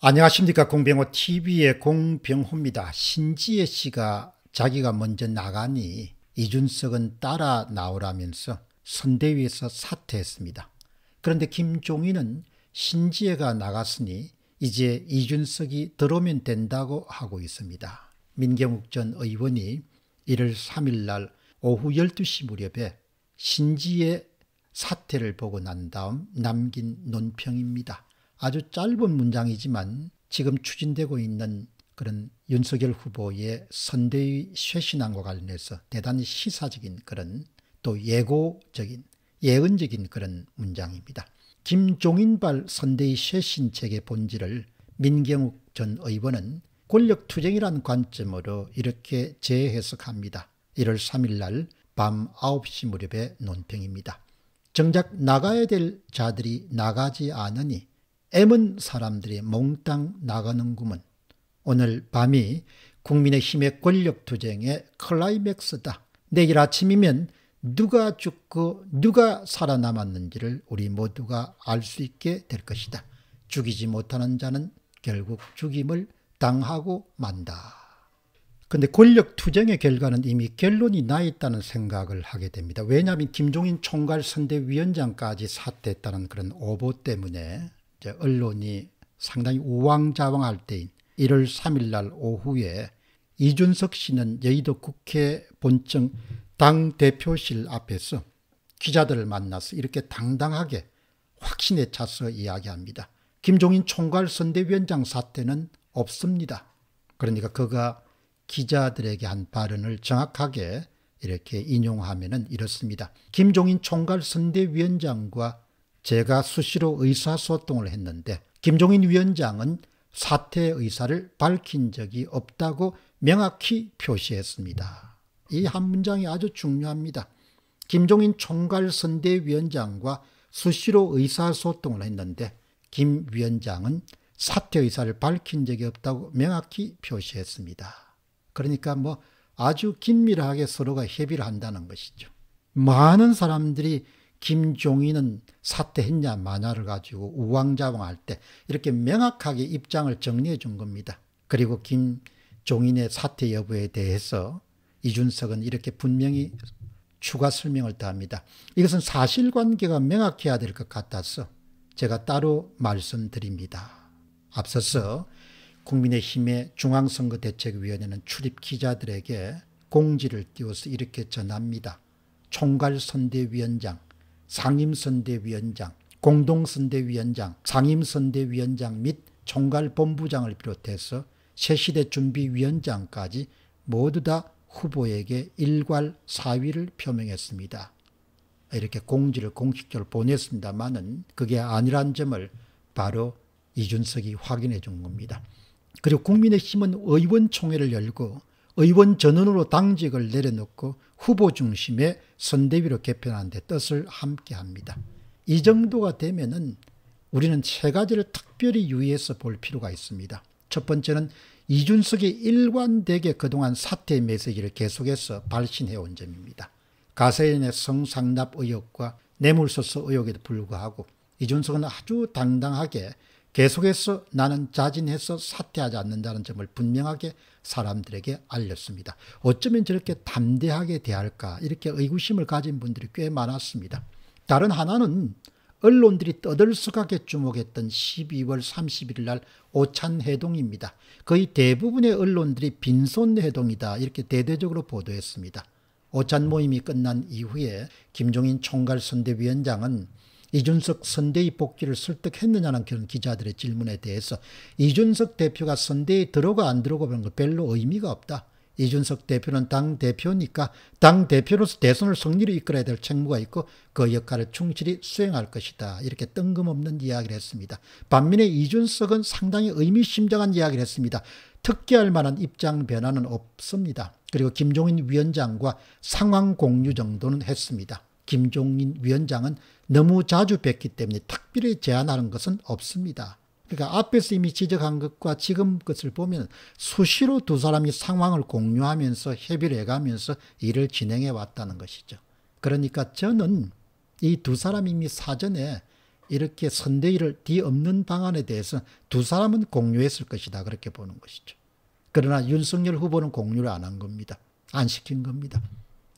안녕하십니까 공병호 TV의 공병호입니다. 신지혜 씨가 자기가 먼저 나가니 이준석은 따라 나오라면서 선대위에서 사퇴했습니다. 그런데 김종인은 신지혜가 나갔으니 이제 이준석이 들어오면 된다고 하고 있습니다. 민경욱 전 의원이 1월 3일 날 오후 12시 무렵에 신지혜 사태를 보고 난 다음 남긴 논평입니다. 아주 짧은 문장이지만 지금 추진되고 있는 그런 윤석열 후보의 선대위 쇄신안과 관련해서 대단히 시사적인 그런 또 예고적인 예언적인 그런 문장입니다. 김종인발 선대위 쇄신책의 본질을 민경욱 전 의원은 권력투쟁이라는 관점으로 이렇게 재해석합니다. 1월 3일 날밤 9시 무렵의 논평입니다. 정작 나가야 될 자들이 나가지 않으니 애문 사람들이 몽땅 나가는구먼. 오늘 밤이 국민의힘의 권력투쟁의 클라이맥스다. 내일 아침이면 누가 죽고 누가 살아남았는지를 우리 모두가 알 수 있게 될 것이다. 죽이지 못하는 자는 결국 죽임을 당하고 만다. 근데 권력 투쟁의 결과는 이미 결론이 나 있다는 생각을 하게 됩니다. 왜냐하면 김종인 총괄 선대위원장까지 사퇴했다는 그런 오보 때문에 언론이 상당히 우왕좌왕할 때인 1월 3일 날 오후에 이준석 씨는 여의도 국회 본청 당대표실 앞에서 기자들을 만나서 이렇게 당당하게 확신에 차서 이야기합니다. 김종인 총괄 선대위원장 사태는 없습니다. 그러니까 그가 기자들에게 한 발언을 정확하게 이렇게 인용하면 이렇습니다. 김종인 총괄 선대위원장과 제가 수시로 의사소통을 했는데 김종인 위원장은 사퇴 의사를 밝힌 적이 없다고 명확히 표시했습니다. 이 한 문장이 아주 중요합니다. 김종인 총괄선대위원장과 수시로 의사소통을 했는데 김 위원장은 사퇴 의사를 밝힌 적이 없다고 명확히 표시했습니다. 그러니까 뭐 아주 긴밀하게 서로가 협의를 한다는 것이죠. 많은 사람들이 김종인은 사퇴했냐 마냐를 가지고 우왕좌왕할 때 이렇게 명확하게 입장을 정리해 준 겁니다. 그리고 김종인의 사퇴 여부에 대해서 이준석은 이렇게 분명히 추가 설명을 더합니다. 이것은 사실관계가 명확해야 될 것 같아서 제가 따로 말씀드립니다. 앞서서 국민의힘의 중앙선거대책위원회는 출입 기자들에게 공지를 띄워서 이렇게 전합니다. 총괄선대위원장 상임선대위원장, 공동선대위원장, 상임선대위원장 및 총괄본부장을 비롯해서 새시대 준비위원장까지 모두 다 후보에게 일괄 사위를 표명했습니다. 이렇게 공지를 공식적으로 보냈습니다마는 그게 아니란 점을 바로 이준석이 확인해 준 겁니다. 그리고 국민의힘은 의원총회를 열고 의원 전원으로 당직을 내려놓고 후보 중심의 선대위로 개편하는 데 뜻을 함께합니다. 이 정도가 되면은 우리는 세 가지를 특별히 유의해서 볼 필요가 있습니다. 첫 번째는 이준석이 일관되게 그동안 사퇴 메시지를 계속해서 발신해온 점입니다. 가세인의 성상납 의혹과 뇌물소수 의혹에도 불구하고 이준석은 아주 당당하게 계속해서 나는 자진해서 사퇴하지 않는다는 점을 분명하게 사람들에게 알렸습니다. 어쩌면 저렇게 담대하게 대할까 이렇게 의구심을 가진 분들이 꽤 많았습니다. 다른 하나는 언론들이 떠들썩하게 주목했던 12월 31일 날 오찬 해동입니다. 거의 대부분의 언론들이 빈손 해동이다 이렇게 대대적으로 보도했습니다. 오찬 모임이 끝난 이후에 김종인 총괄 선대위원장은 이준석 선대위 복귀를 설득했느냐는 그런 기자들의 질문에 대해서 이준석 대표가 선대위 들어가 안 들어가 보는 거 별로 의미가 없다. 이준석 대표는 당대표니까 당대표로서 대선을 승리로 이끌어야 될 책무가 있고 그 역할을 충실히 수행할 것이다. 이렇게 뜬금없는 이야기를 했습니다. 반면에 이준석은 상당히 의미심장한 이야기를 했습니다. 특기할 만한 입장 변화는 없습니다. 그리고 김종인 위원장과 상황 공유 정도는 했습니다. 김종인 위원장은 너무 자주 뵙기 때문에 특별히 제안하는 것은 없습니다. 그러니까 앞에서 이미 지적한 것과 지금 것을 보면 수시로 두 사람이 상황을 공유하면서 협의를 해가면서 일을 진행해 왔다는 것이죠. 그러니까 저는 이 두 사람이 이미 사전에 이렇게 선대위를 뒤엎는 방안에 대해서 두 사람은 공유했을 것이다. 그렇게 보는 것이죠. 그러나 윤석열 후보는 공유를 안 한 겁니다. 안 시킨 겁니다.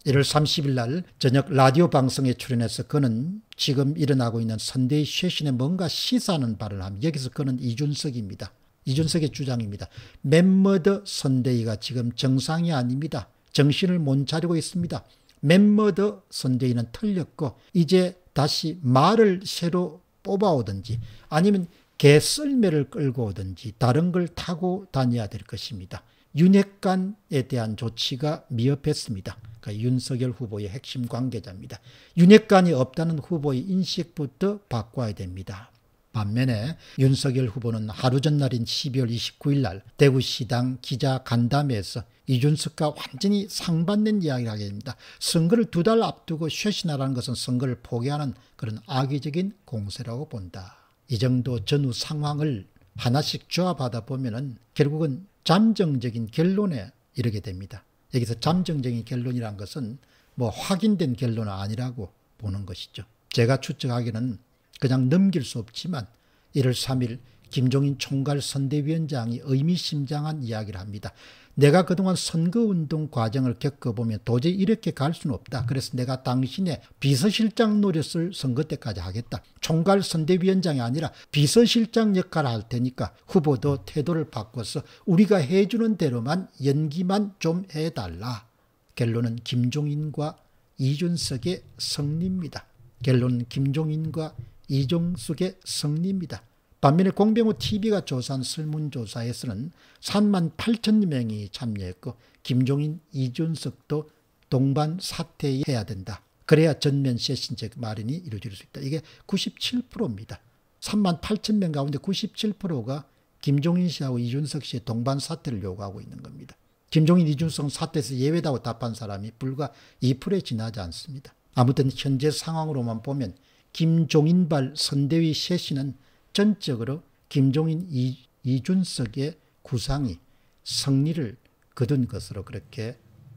1월 30일 날 저녁 라디오 방송에 출연해서 그는 지금 일어나고 있는 선대의 쇄신에 뭔가 시사하는 바를 함. 여기서 그는 이준석입니다. 이준석의 주장입니다. 멤머더 선대위가 지금 정상이 아닙니다. 정신을 못 차리고 있습니다. 멤머더 선대위는 틀렸고 이제 다시 말을 새로 뽑아오든지 아니면 개썰매를 끌고 오든지 다른 걸 타고 다녀야 될 것입니다. 윤핵관에 대한 조치가 미흡했습니다. 그러니까 윤석열 후보의 핵심 관계자입니다. 윤핵관이 없다는 후보의 인식부터 바꿔야 됩니다. 반면에 윤석열 후보는 하루 전날인 12월 29일 날 대구시당 기자 간담회에서 이준석과 완전히 상반된 이야기를 하게 됩니다. 선거를 두 달 앞두고 쇄신하라는 것은 선거를 포기하는 그런 악의적인 공세라고 본다. 이 정도 전후 상황을 하나씩 조합하다 보면 결국은 잠정적인 결론에 이르게 됩니다. 여기서 잠정적인 결론이란 것은 뭐 확인된 결론은 아니라고 보는 것이죠. 제가 추측하기는 그냥 넘길 수 없지만 1월 3일 김종인 총괄 선대위원장이 의미심장한 이야기를 합니다. 내가 그동안 선거운동 과정을 겪어보며 도저히 이렇게 갈 수는 없다. 그래서 내가 당신의 비서실장 노릇을 선거 때까지 하겠다. 총괄 선대위원장이 아니라 비서실장 역할을 할 테니까 후보도 태도를 바꿔서 우리가 해주는 대로만 연기만 좀 해달라. 결론은 김종인과 이준석의 승리입니다. 결론은 김종인과 이종숙의 승리입니다. 반면에 공병호 TV가 조사한 설문조사에서는 3만 8천 명이 참여했고 김종인, 이준석도 동반 사퇴해야 된다. 그래야 전면 쇄신적 마련이 이루어질 수 있다. 이게 97%입니다. 3만 8천 명 가운데 97%가 김종인 씨하고 이준석 씨의 동반 사퇴를 요구하고 있는 겁니다. 김종인, 이준석 사퇴에서 예외다고 답한 사람이 불과 2%에 지나지 않습니다. 아무튼 현재 상황으로만 보면 김종인발 선대위 쇄신은 전적으로 김종인 이, 이준석의 구상이 승리를 거둔 것으로 그렇게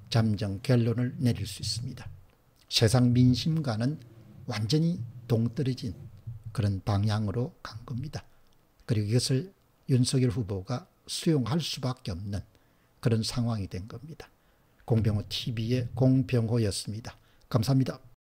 잠정 결론을 내릴 수 있습니다. 세상 민심과는 완전히 동떨어진 그런 방향으로 간 겁니다. 그리고 이것을 윤석열 후보가 수용할 수밖에 없는 그런 상황이 된 겁니다. 공병호 TV의 공병호였습니다. 감사합니다.